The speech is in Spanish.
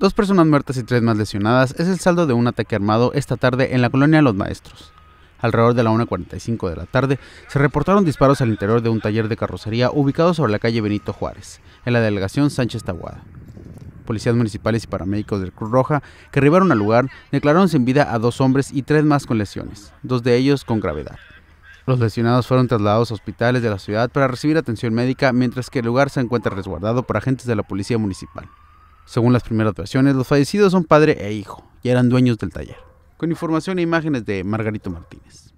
Dos personas muertas y tres más lesionadas es el saldo de un ataque armado esta tarde en la colonia Los Maestros. Alrededor de la 1.45 de la tarde, se reportaron disparos al interior de un taller de carrocería ubicado sobre la calle Benito Juárez, en la delegación Sánchez Taguada. Policías municipales y paramédicos del Cruz Roja, que arribaron al lugar, declararon sin vida a dos hombres y tres más con lesiones, dos de ellos con gravedad. Los lesionados fueron trasladados a hospitales de la ciudad para recibir atención médica, mientras que el lugar se encuentra resguardado por agentes de la Policía Municipal. Según las primeras versiones, los fallecidos son padre e hijo y eran dueños del taller. Con información e imágenes de Margarito Martínez.